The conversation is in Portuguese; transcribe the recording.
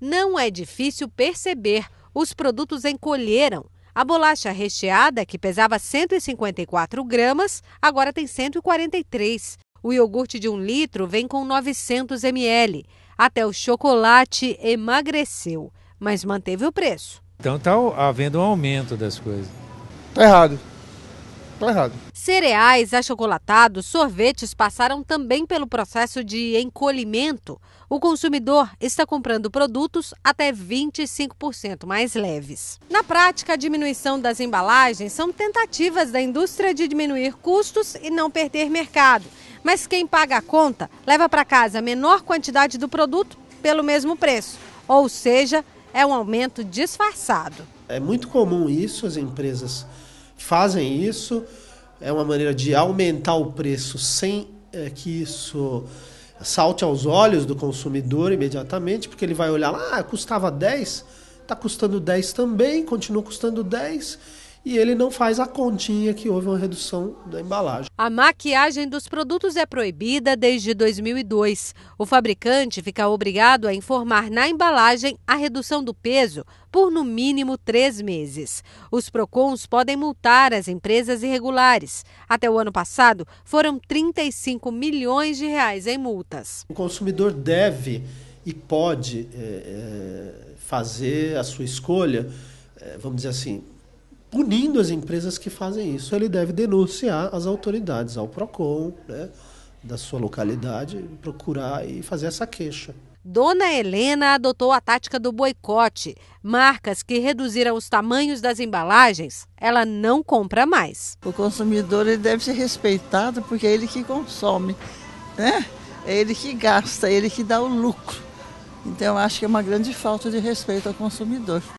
não é difícil perceber. Os produtos encolheram. A bolacha recheada, que pesava 154 gramas, agora tem 143. O iogurte de um litro vem com 900 ml. Até o chocolate emagreceu, mas manteve o preço. Então está havendo um aumento das coisas. Está errado está errado. Cereais, achocolatados, sorvetes passaram também pelo processo de encolhimento. O consumidor está comprando produtos até 25% mais leves. Na prática, a diminuição das embalagens são tentativas da indústria de diminuir custos e não perder mercado. Mas quem paga a conta leva para casa a menor quantidade do produto pelo mesmo preço. Ou seja, é um aumento disfarçado. É muito comum isso, as empresas fazem isso. É uma maneira de aumentar o preço sem é, que isso salte aos olhos do consumidor imediatamente, porque ele vai olhar lá, ah, custava 10, está custando 10 também, continua custando 10 e ele não faz a continha que houve uma redução da embalagem. A maquiagem dos produtos é proibida desde 2002. O fabricante fica obrigado a informar na embalagem a redução do peso por no mínimo três meses. Os PROCONs podem multar as empresas irregulares. Até o ano passado, foram 35 milhões de reais em multas. O consumidor deve e pode é, fazer a sua escolha, é, vamos dizer assim, punindo as empresas que fazem isso. Ele deve denunciar as autoridades, ao PROCON, né, da sua localidade, procurar e fazer essa queixa. Dona Helena adotou a tática do boicote. Marcas que reduziram os tamanhos das embalagens, ela não compra mais. O consumidor ele deve ser respeitado porque é ele que consome, né? É ele que gasta, é ele que dá o lucro. Então, acho que é uma grande falta de respeito ao consumidor.